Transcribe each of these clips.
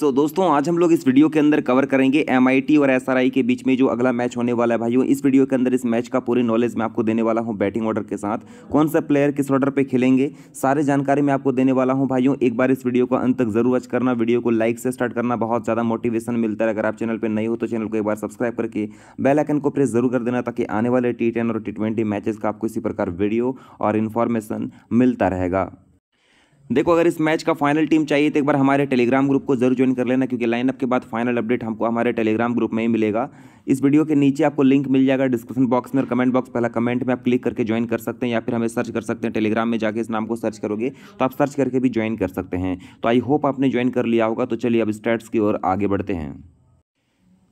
सो so, दोस्तों आज हम लोग इस वीडियो के अंदर कवर करेंगे एम और एस के बीच में जो अगला मैच होने वाला है भाइयों इस वीडियो के अंदर इस मैच का पूरी नॉलेज मैं आपको देने वाला हूं बैटिंग ऑर्डर के साथ कौन सा प्लेयर किस ऑर्डर पे खेलेंगे सारे जानकारी मैं आपको देने वाला हूं भाइयों एक बार इस वीडियो को अंत तक जरूर वॉच करना वीडियो को लाइक से स्टार्ट करना बहुत ज़्यादा मोटिवेशन मिलता है अगर आप चैनल पर नहीं हो तो चैनल को एक बार सब्सक्राइब करके बेलाइकन को प्रेस जरूर कर देना ताकि आने वाले टी और टी मैचेस का आपको इसी प्रकार वीडियो और इन्फॉर्मेशन मिलता रहेगा देखो अगर इस मैच का फाइनल टीम चाहिए तो एक बार हमारे टेलीग्राम ग्रुप को जरूर ज्वाइन कर लेना क्योंकि लाइनअप के बाद फाइनल अपडेट हमको हमारे टेलीग्राम ग्रुप में ही मिलेगा इस वीडियो के नीचे आपको लिंक मिल जाएगा डिस्क्रिप्शन बॉक्स में और कमेंट बॉक्स पहला कमेंट में आप क्लिक करके ज्वाइन कर सकते हैं या फिर हमें सर्च कर सकते हैं टेलीग्राम में जाकर इस नाम को सर्च करोगे तो आप सर्च करके भी ज्वाइन कर सकते हैं तो आई होप आपने ज्वाइन कर लिया होगा तो चलिए अब स्टेट्स की ओर आगे बढ़ते हैं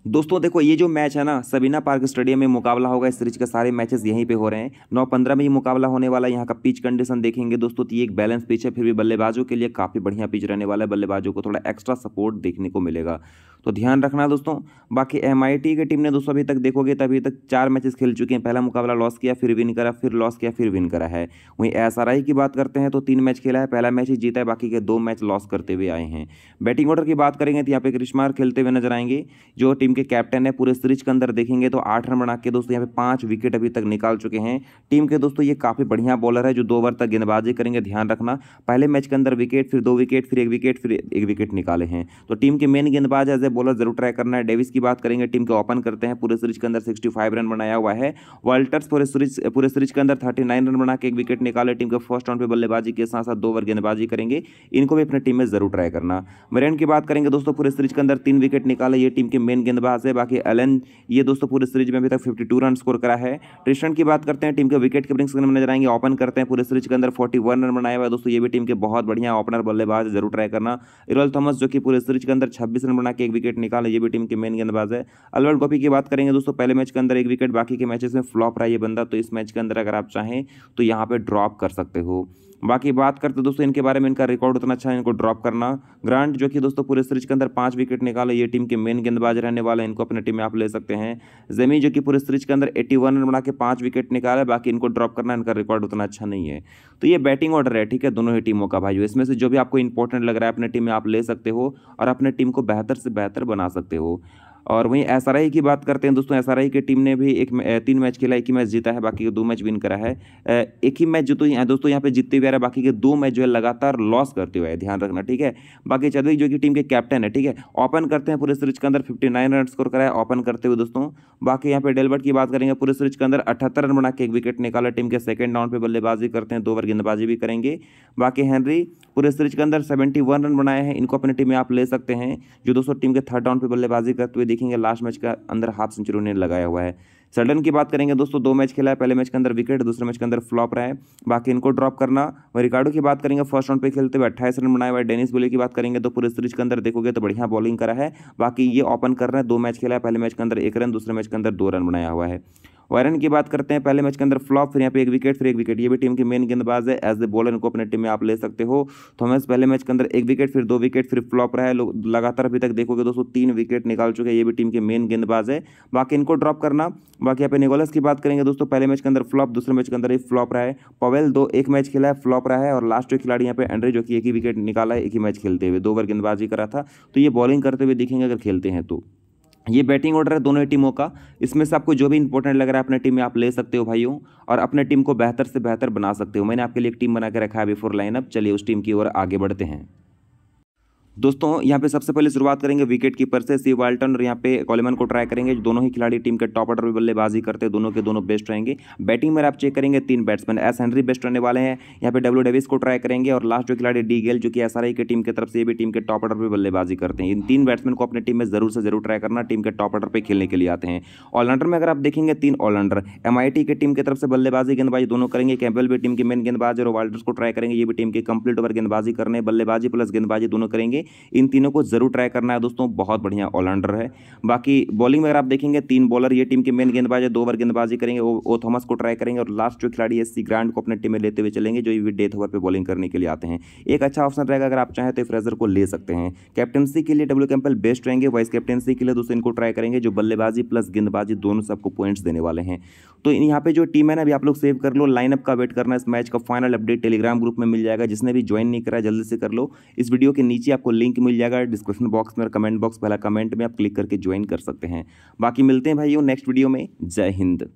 दोस्तों देखो ये जो मैच है ना सबीना पार्क स्टेडियम में मुकाबला होगा इस सीरीज के सारे मैचेस यहीं पे हो रहे हैं नौ पंद्रह में ही मुकाबला होने वाला है यहाँ का पिच कंडीशन देखेंगे दोस्तों तो ये एक बैलेंस पिच है फिर भी बल्लेबाजों के लिए काफ़ी बढ़िया पिच रहने वाला है बल्लेबाजों को थोड़ा एक्स्ट्रा सपोर्ट देखने को मिलेगा तो ध्यान रखना दोस्तों बाकी एम की टीम ने दोस्तों अभी तक देखोगे तो अभी तक चार मैचेस खेल चुके हैं पहला मुकाबला लॉस किया फिर विन करा फिर लॉस किया फिर विन करा है वहीं एस की बात करते हैं तो तीन मैच खेला है पहला मैच ही जीता है बाकी के दो मैच लॉस करते हुए आए हैं बैटिंग ऑर्डर की बात करेंगे तो यहाँ पे क्रिशमार खेलते हुए नजर आएंगे जो टीम टीम के कैप्टन है पूरे सीरीज के अंदर देखेंगे तो आठ रन बना के दोस्तों यहाँ पे पांच विकेट अभी तक निकाल चुके हैं टीम के दोस्तों ये काफ़ी बढ़िया बॉलर है जो दो ओवर तक गेंदबाजी करेंगे ध्यान रखना पहले मैच के अंदर विकेट फिर दो विकेट फिर एक विकेट फिर एक विकेट निकाले हैं तो टीम के मेन गेंदबाज एज ए बॉलर जरूर ट्राई करना है डेविस की बात करेंगे टीम के ओपन करते हैं पूरे सीरीज के अंदर सिक्सटी रन बनाया हुआ है वाल्टर्स पूरे सीरीज पूरे सीरीज के अंदर थर्टी रन बना के एक विकेट निकाले टीम के फर्स्ट राउंड पर बल्लेबाजी के साथ साथ दो ओवर गेंदबाजी करेंगे इनको भी अपनी टीम में जरूर ट्राई करना मेरेन की बात करेंगे दोस्तों पूरे सीरीज के अंदर तीन विकेट निकाले ये टीम के मेन गेंद गेंदबाज है बाकी एलन ये दोस्तों पूरे सीरीज में अभी तक 52 रन स्कोर करा है ट्रिशन की बात करते हैं टीम के विकेट कीपिंग स्क्रीन में नजर आएंगे ओपन करते हैं पूरे सीरीज के अंदर 41 रन बनाया हुआ है दोस्तों ये भी टीम के बहुत बढ़िया ओपनर बल्लेबाज जरूर ट्राई करना इरोल थॉमस जो कि पूरे सीरीज के अंदर छब्बीस रन बना के एक विकेट निकाले ये भी टीम के मेन गेंदबाज है अलवर्ट गोपी की बात करेंगे दोस्तों पहले मैच के अंदर एक विकेट बाकी के मैचेस में फ्लॉप रहा है बंदा तो इस मैच के अंदर अगर आप चाहें तो यहाँ पर ड्रॉप कर सकते हो बाकी बात करते दोस्तों इनके बारे में इनका रिकॉर्ड उतना अच्छा है इनको ड्रॉप करना ग्रांट जो कि दोस्तों पूरे सीरीज के अंदर पाँच विकेट निकाले ये टीम के मेन गेंदबाज रहने वाले हैं इनको अपने टीम में आप ले सकते हैं जमी जो कि पूरे सीरीज के अंदर एट्टी रन बना के पाँच विकेट निकाले बाकी इनको ड्रॉप करना इनका रिकॉर्ड उतना अच्छा नहीं है तो ये बैटिंग ऑर्डर है ठीक है दोनों ही टीमों का भाई इसमें से जो भी आपको इंपॉर्टेंट लग रहा है अपने टीम में आप ले सकते हो और अपने टीम को बेहतर से बेहतर बना सकते हो और वहीं एस की बात करते हैं दोस्तों एस की टीम ने भी एक तीन मैच खेला एक ही मैच जीता है बाकी के दो मैच विन करा है एक ही मैच जो तो दोस्तों यहाँ पे जीतते हुए आ रहा है बाकी के दो मैच जो है लगातार लॉस करते हुए ध्यान रखना ठीक है बाकी चौधरी जो कि टीम के कैप्टन है ठीक है ओपन करते हैं पूरे सीरीज के अंदर फिफ्टी रन स्कोर कराया ओपन करते हुए दोस्तों बाकी यहाँ पे डेलबर्ट की बात करेंगे पूरे सीरीज के अंदर अठहत्तर रन बना के एक विकेट निकाला टीम के सेकंड राउंड पर बल्लेबाजी करते हैं दो ओवर गेंदबाजी भी करेंगे बाकी हेनरी पूरे सीरीज के अंदर सेवेंटी रन बनाए हैं इनको अपनी टीम में आप ले सकते हैं जो दोस्तों टीम के थर्ड राउंड पर बल्लेबाजी करते हुए देखेंगे लास्ट मैच का अंदर हाफ सेंचुरी उन्हें लगाया हुआ है सडन की बात करेंगे दोस्तों दो मैच खेला है पहले मैच के अंदर विकेट दूसरे मैच के अंदर फ्लॉप रहा है बाकी इनको ड्रॉप करना वही रिकार्डो की बात करेंगे फर्स्ट राउंड पे खेलते हुए अट्ठाईस रन बनाए हुए डेनिस बोले की बात करेंगे तो पूरे सीरीज के अंदर देखोगे तो बढ़िया बॉलिंग करा है बाकी ये ओपन कर रहे हैं दो मैच खेला है पहले मैच के अंदर एक रन दूसरे मैच के अंदर दो रन बनाया हुआ है वायरन की बात करते हैं पहले मैच के अंदर फ्लॉप फिर यहाँ पे एक विकेट फिर एक विकेट ये भी टीम के मेन गेंदबाज है एज ए बॉलर इनको अपने टीम में आप ले सकते हो तो हमें पहले मैच के अंदर एक विकेट फिर दो विकेट फिर फ्लॉप रहा है लगातार अभी तक देखोगे दोस्तों तीन विकेट निकाल चुके हैं ये भी टीम के मेन गेंदबाज है बाकी इनको ड्रॉप करना बाकी यहाँ पे निकोलस की बात करेंगे दोस्तों पहले मैच के अंदर फ्लॉप दूसरे मैच के अंदर ही फ्लॉप रहा है पवेल दो एक मैच खेला है फ्लॉप रहा है और लास्ट जो खिलाड़ी यहाँ पे एंड्रे जो कि एक ही विकेट निकाला है एक ही मैच खेलते हुए दो बार गेंदबाजी करा था तो ये बॉलिंग करते हुए दिखेंगे अगर खेलते हैं तो ये बैटिंग ऑर्डर है दोनों टीमों का इसमें से आपको जो भी इंपॉर्टेंट लग रहा है अपने टीम में आप ले सकते हो भाइयों और अपने टीम को बेहतर से बेहतर बना सकते हो मैंने आपके लिए एक टीम बना के रखा है बिफोर लाइनअप चलिए उस टीम की ओर आगे बढ़ते हैं दोस्तों यहाँ पे सबसे पहले शुरुआत करेंगे विकेट कीपर से सी वाल्टन और यहाँ पे कॉलेमन को ट्राई करेंगे दोनों ही खिलाड़ी टीम के टॉप ऑर्डर में बल्लेबाजी करते हैं दोनों के दोनों बेस्ट रहेंगे बैटिंग में आप चेक करेंगे तीन बैट्समैन एस हेनरी बेस्ट रहने वाले हैं यहाँ पे डब्ल्यू डेविस को ट्राई करेंगे और लास्ट जो खिलाड़ी डी गेल जो कि एस की टीम की तरफ से भी टीम के टॉप ऑर्डर पर बल्लेबाजी करते हैं इन तीन बैट्समैन को अपनी टीम में जरूर से जरूर ट्राई करना टीम के टॉप ऑर्डर पर खेलने के लिए आते हैं ऑलराउंडर में अगर आप देखेंगे तीन ऑलराउंडर एम की टीम की तरफ से बल्लेबाजी गेंदबाजी दोनों करेंगे कैंपल भी टीम के मेन गेंदबाज और वाल्टर्स को ट्राई करेंगे ये भी टीम के कंप्लीट ओवर गेंदबाजी करने बल्लेबाजी प्लस गेंदबाजी दोनों करेंगे इन तीनों को ज़रूर ट्राई करना है दोस्तों बहुत बढ़िया ऑलराउंडर है बाकी बॉलिंग में अगर आप देखेंगे तीन बॉलर ये टीम के मेन गेंदबाज है दो ओवर गेंदबाजी करेंगे वो, ओ थॉमस को ट्राई करेंगे और लास्ट जो खिलाड़ी है सी ग्रांड को अपने टीम में लेते हुए चलेंगे जो भी डेथ ओवर पर बॉलिंग करने के लिए आते हैं एक अच्छा ऑप्शन रहेगा अगर आप चाहें तो फ्रेजर को ले सकते हैं कैप्टनसी के लिए डब्ल्यू कैंपल बेस्ट रहेंगे वाइस कैप्टनसी के लिए दोस्तों इनको ट्राई करेंगे जो बल्लेबाजी प्लस गेंदबाजी दोनों सबको पॉइंट्स देने वाले हैं तो यहाँ पे जो टीम है ना अभी आप लोग सेव कर लो लाइनअप का वेट करना इस मैच का फाइनल अपडेट टेलीग्राम ग्रुप में मिल जाएगा जिसने भी ज्वाइन नहीं करा जल्दी से कर लो इस वीडियो के नीचे आपको लिंक मिल जाएगा डिस्क्रिप्शन बॉक्स में और कमेंट बॉक्स पहला कमेंट में आप क्लिक करके ज्वाइन कर सकते हैं बाकी मिलते हैं भाइयों नेक्स्ट वीडियो में जय हिंद